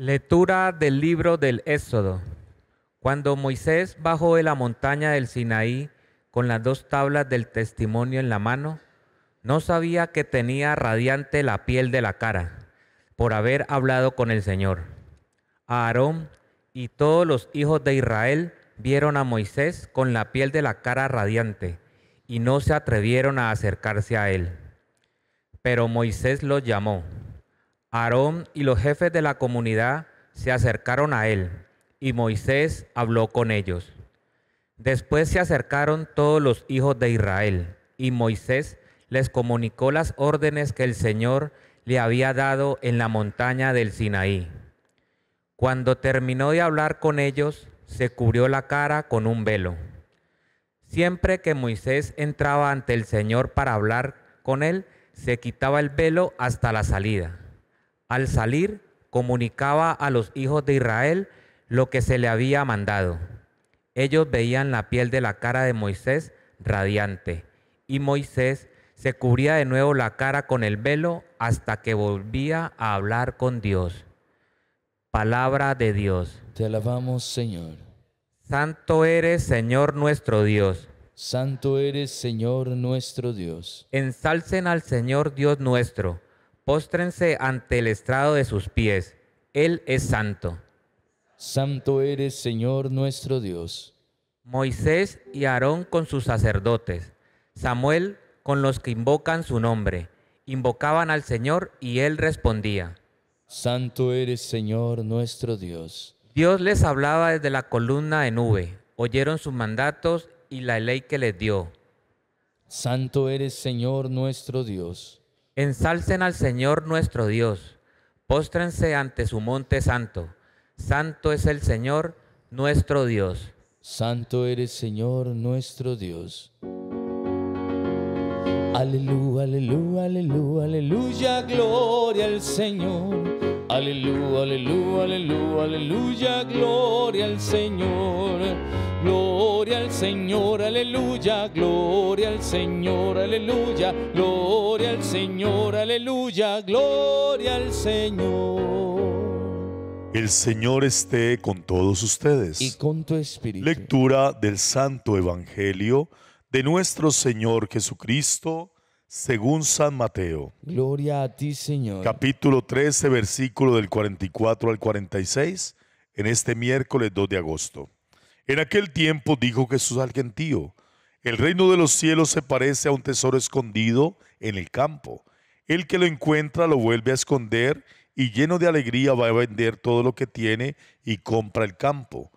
Lectura del libro del Éxodo. Cuando Moisés bajó de la montaña del Sinaí con las dos tablas del testimonio en la mano, no sabía que tenía radiante la piel de la cara por haber hablado con el Señor. Aarón y todos los hijos de Israel vieron a Moisés con la piel de la cara radiante y no se atrevieron a acercarse a él. Pero Moisés los llamó Aarón y los jefes de la comunidad se acercaron a él, y Moisés habló con ellos. Después se acercaron todos los hijos de Israel, y Moisés les comunicó las órdenes que el Señor le había dado en la montaña del Sinaí. Cuando terminó de hablar con ellos, se cubrió la cara con un velo. Siempre que Moisés entraba ante el Señor para hablar con él, se quitaba el velo hasta la salida. Al salir, comunicaba a los hijos de Israel lo que se le había mandado. Ellos veían la piel de la cara de Moisés radiante, y Moisés se cubría de nuevo la cara con el velo hasta que volvía a hablar con Dios. Palabra de Dios. Te alabamos, Señor. Santo eres, Señor nuestro Dios. Santo eres, Señor nuestro Dios. Ensalcen al Señor Dios nuestro Póstrense ante el estrado de sus pies. Él es santo. Santo eres, Señor nuestro Dios. Moisés y Aarón con sus sacerdotes, Samuel con los que invocan su nombre. Invocaban al Señor y él respondía. Santo eres, Señor nuestro Dios. Dios les hablaba desde la columna de nube. Oyeron sus mandatos y la ley que les dio. Santo eres, Señor nuestro Dios. Ensalcen al Señor nuestro Dios, póstrense ante su monte santo. Santo es el Señor nuestro Dios. Santo eres Señor nuestro Dios. Aleluya, aleluya, aleluya, aleluya, gloria al Señor. Aleluya, aleluya, aleluya, aleluya, gloria al Señor. Gloria al Señor, aleluya, gloria al Señor, aleluya, gloria al Señor, aleluya, gloria al Señor. El Señor esté con todos ustedes. Y con tu espíritu. Lectura del Santo Evangelio de nuestro Señor Jesucristo según San Mateo. Gloria a ti, Señor. Capítulo 13, versículo del 44 al 46, en este miércoles 2 de agosto. En aquel tiempo dijo Jesús al gentío, el reino de los cielos se parece a un tesoro escondido en el campo. El que lo encuentra lo vuelve a esconder y lleno de alegría va a vender todo lo que tiene y compra el campo.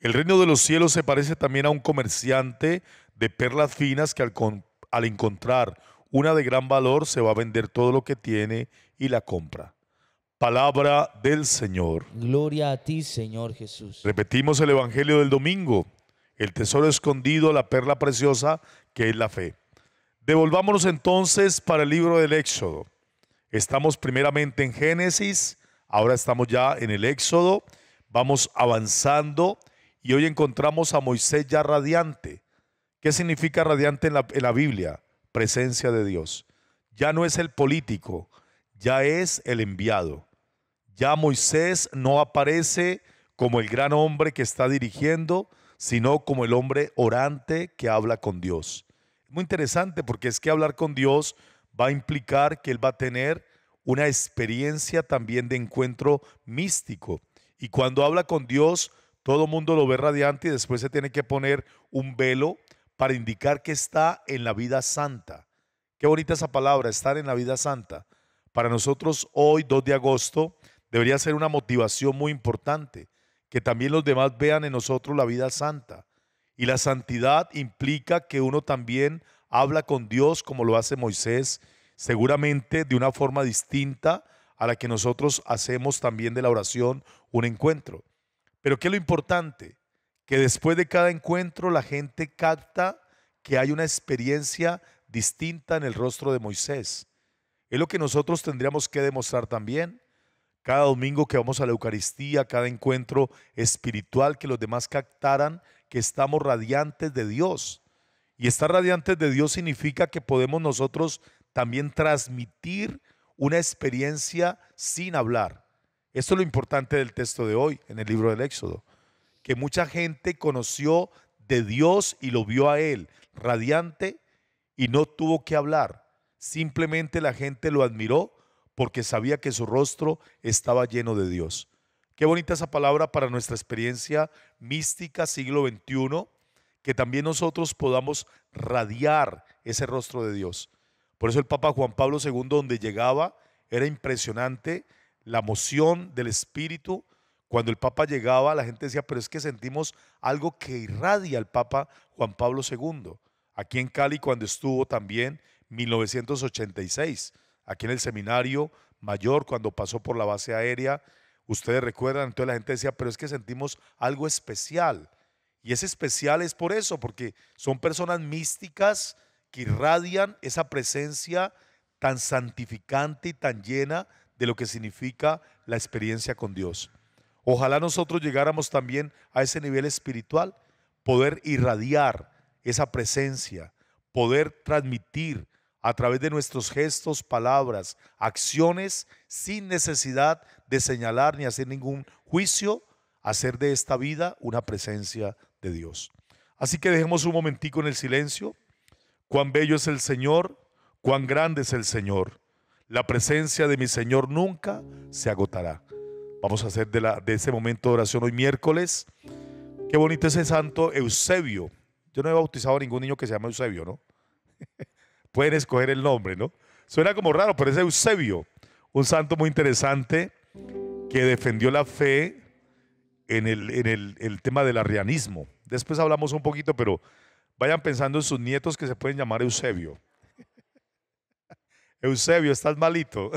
El reino de los cielos se parece también a un comerciante de perlas finas que al, al encontrar una de gran valor se va a vender todo lo que tiene y la compra. Palabra del Señor. Gloria a ti, Señor Jesús. Repetimos el Evangelio del domingo, el tesoro escondido, la perla preciosa que es la fe. Devolvámonos entonces para el libro del Éxodo. Estamos primeramente en Génesis, ahora estamos ya en el Éxodo, vamos avanzando y hoy encontramos a Moisés ya radiante. ¿Qué significa radiante en la, en la Biblia? Presencia de Dios. Ya no es el político, ya es el enviado. Ya Moisés no aparece como el gran hombre que está dirigiendo, sino como el hombre orante que habla con Dios. Muy interesante porque es que hablar con Dios va a implicar que él va a tener una experiencia también de encuentro místico. Y cuando habla con Dios, todo el mundo lo ve radiante y después se tiene que poner un velo para indicar que está en la vida santa. Qué bonita esa palabra, estar en la vida santa. Para nosotros hoy, 2 de agosto, debería ser una motivación muy importante, que también los demás vean en nosotros la vida santa. Y la santidad implica que uno también habla con Dios como lo hace Moisés, seguramente de una forma distinta a la que nosotros hacemos también de la oración un encuentro. Pero ¿qué es lo importante? Que después de cada encuentro la gente capta que hay una experiencia distinta en el rostro de Moisés. Es lo que nosotros tendríamos que demostrar también. Cada domingo que vamos a la Eucaristía, cada encuentro espiritual, que los demás captaran que estamos radiantes de Dios. Y estar radiantes de Dios significa que podemos nosotros también transmitir una experiencia sin hablar. Esto es lo importante del texto de hoy en el libro del Éxodo, que mucha gente conoció de Dios y lo vio a Él radiante y no tuvo que hablar. Simplemente la gente lo admiró porque sabía que su rostro estaba lleno de Dios. Qué bonita esa palabra para nuestra experiencia mística siglo XXI, que también nosotros podamos radiar ese rostro de Dios. Por eso el Papa Juan Pablo II, donde llegaba, era impresionante la moción del Espíritu. Cuando el Papa llegaba, la gente decía, pero es que sentimos algo que irradia al Papa Juan Pablo II. Aquí en Cali, cuando estuvo también, 1986 aquí en el seminario mayor cuando pasó por la base aérea. Ustedes recuerdan, entonces la gente decía, pero es que sentimos algo especial. Y es especial es por eso, porque son personas místicas que irradian esa presencia tan santificante y tan llena de lo que significa la experiencia con Dios. Ojalá nosotros llegáramos también a ese nivel espiritual, poder irradiar esa presencia, poder transmitir a través de nuestros gestos, palabras, acciones, sin necesidad de señalar ni hacer ningún juicio, hacer de esta vida una presencia de Dios. Así que dejemos un momentico en el silencio. Cuán bello es el Señor, cuán grande es el Señor. La presencia de mi Señor nunca se agotará. Vamos a hacer de, la, de ese momento de oración hoy miércoles. Qué bonito es el santo Eusebio. Yo no he bautizado a ningún niño que se llame Eusebio, ¿no? pueden escoger el nombre, ¿no? Suena como raro, pero es Eusebio, un santo muy interesante que defendió la fe en el, en el, tema del arrianismo. Después hablamos un poquito, pero vayan pensando en sus nietos que se pueden llamar Eusebio. Eusebio, estás malito.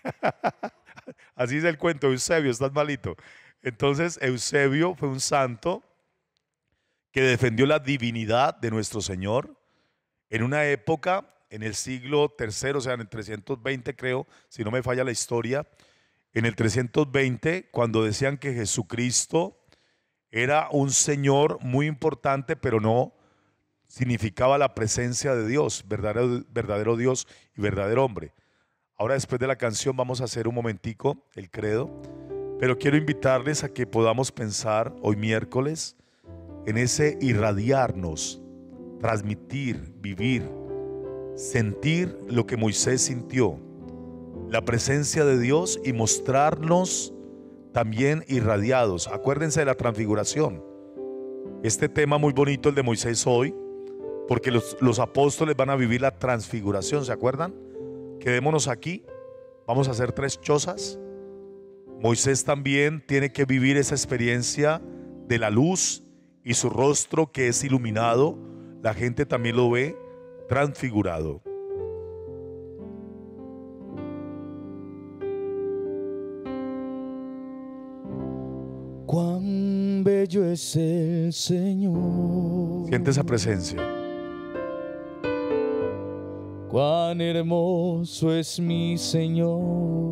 Así es el cuento, Eusebio, estás malito. Entonces, Eusebio fue un santo que defendió la divinidad de nuestro Señor en una época, en el siglo III, o sea, en el 320 creo, si no me falla la historia, en el 320, cuando decían que Jesucristo era un señor muy importante, pero no significaba la presencia de Dios, verdadero, verdadero Dios y verdadero hombre. Ahora después de la canción vamos a hacer un momentico el credo, pero quiero invitarles a que podamos pensar hoy miércoles en ese irradiarnos transmitir, vivir, sentir lo que Moisés sintió, la presencia de Dios y mostrarnos también irradiados. Acuérdense de la transfiguración. Este tema muy bonito, el de Moisés hoy, porque los, los, apóstoles van a vivir la transfiguración, ¿se acuerdan? Quedémonos aquí, vamos a hacer tres chozas. Moisés también tiene que vivir esa experiencia de la luz y su rostro que es iluminado la gente también lo ve transfigurado. Cuán bello es el Señor. Siente esa presencia. Cuán hermoso es mi Señor